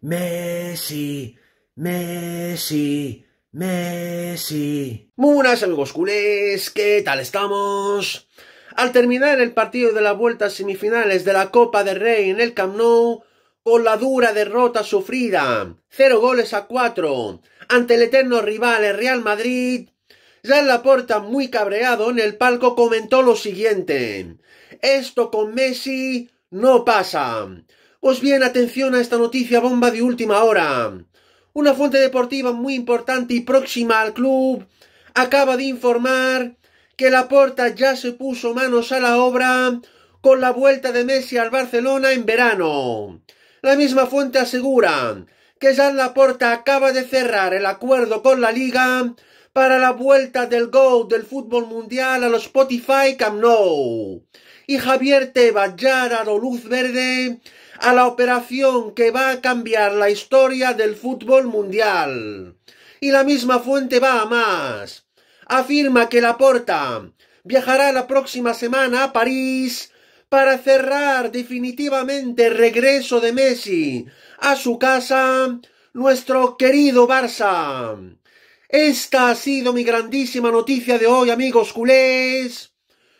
Messi, Messi, Messi. Muras amigos culés, ¿qué tal estamos? Al terminar el partido de la vuelta semifinales de la Copa del Rey en el Camp Nou, con la dura derrota sufrida, cero goles a cuatro, ante el eterno rival Real Madrid, ya en la puerta muy cabreado en el palco comentó lo siguiente, esto con Messi no pasa. Pues bien, atención a esta noticia bomba de última hora. Una fuente deportiva muy importante y próxima al club acaba de informar que la Laporta ya se puso manos a la obra con la vuelta de Messi al Barcelona en verano. La misma fuente asegura que la Laporta acaba de cerrar el acuerdo con la liga para la vuelta del Go del fútbol mundial a los Spotify Camp Nou y Javier Tebas ya ha dado luz verde a la operación que va a cambiar la historia del fútbol mundial. Y la misma fuente va a más. Afirma que Laporta viajará la próxima semana a París para cerrar definitivamente el regreso de Messi a su casa, nuestro querido Barça. Esta ha sido mi grandísima noticia de hoy, amigos culés.